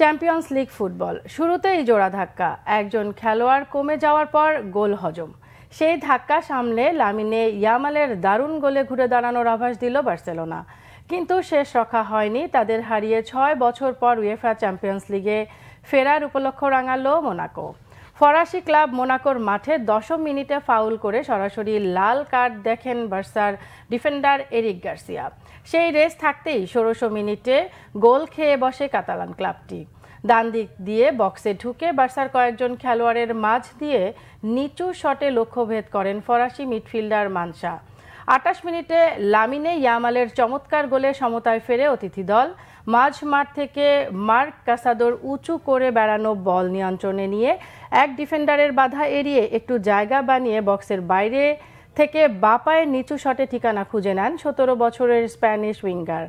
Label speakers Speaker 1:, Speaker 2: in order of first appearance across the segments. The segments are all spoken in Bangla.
Speaker 1: চ্যাম্পিয়ন্স লিগ ফুটবল শুরুতেই জোড়া ধাক্কা একজন খেলোয়াড় কমে যাওয়ার পর গোল হজম সেই ধাক্কা সামলে লামিনে ইয়ামালের দারুণ গোলে ঘুরে দাঁড়ানোর আভাস দিল বার্সেলোনা কিন্তু শেষ রক্ষা হয়নি তাদের হারিয়ে ছয় বছর পর উয়েফা চ্যাম্পিয়ন্স লিগে ফেরার উপলক্ষ রাঙালো মোনাকো ফরাসি ক্লাব মোনাকোর মাঠে দশম মিনিটে ফাউল করে সরাসরি লাল কার্ড দেখেন বার্সার ডিফেন্ডার এরিক গার্সিয়া সেই রেস থাকতেই ষোড়শো মিনিটে গোল খেয়ে বসে কাতালান ক্লাবটি ডান দিক দিয়ে বক্সে ঢুকে বার্সার কয়েকজন খেলোয়াড়ের মাঝ দিয়ে নিচু শটে লক্ষ্যভেদ করেন ফরাসি মিডফিল্ডার মানসা আটাশ মিনিটে লামিনে ইয়ামালের চমৎকার গোলে সমতায় ফেরে অতিথি দল মাঝ মাঠ থেকে মার্ক কাসাদোর উঁচু করে বেড়ানো বল নিয়ন্ত্রণে নিয়ে এক ডিফেন্ডারের বাধা এড়িয়ে একটু জায়গা বানিয়ে বক্সের বাইরে থেকে বা পায়ের নিচু শটে ঠিকানা খুঁজে নেন সতেরো বছরের স্প্যানিশ উইঙ্গার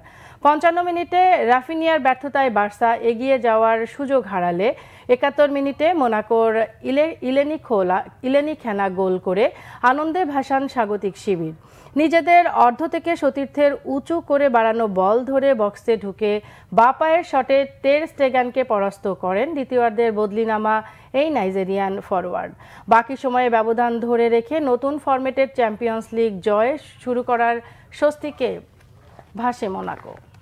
Speaker 1: পঞ্চান্ন মিনিটে রাফিনিয়ার ব্যর্থতায় বার্সা এগিয়ে যাওয়ার সুযোগ হারালে একাত্তর মিনিটে মোনাকোর ইলে ইলেনি খোলা ইলেনি খেনা গোল করে আনন্দে ভাসান স্বাগতিক শিবির নিজেদের অর্ধ থেকে সতীর্থের উঁচু করে বাড়ানো বল ধরে বক্সে ঢুকে বা পায়ের শটে টের স্টেগানকে পরাস্ত করেন দ্বিতীয়ার্ধের বদলিনামা এই নাইজেরিয়ান ফরওয়ার্ড বাকি সময়ে ব্যবধান ধরে রেখে নতুন ফরম্যাটের চ্যাম্পিয়ন্স লিগ জয় শুরু করার স্বস্তিকে ভাসে মোনাকো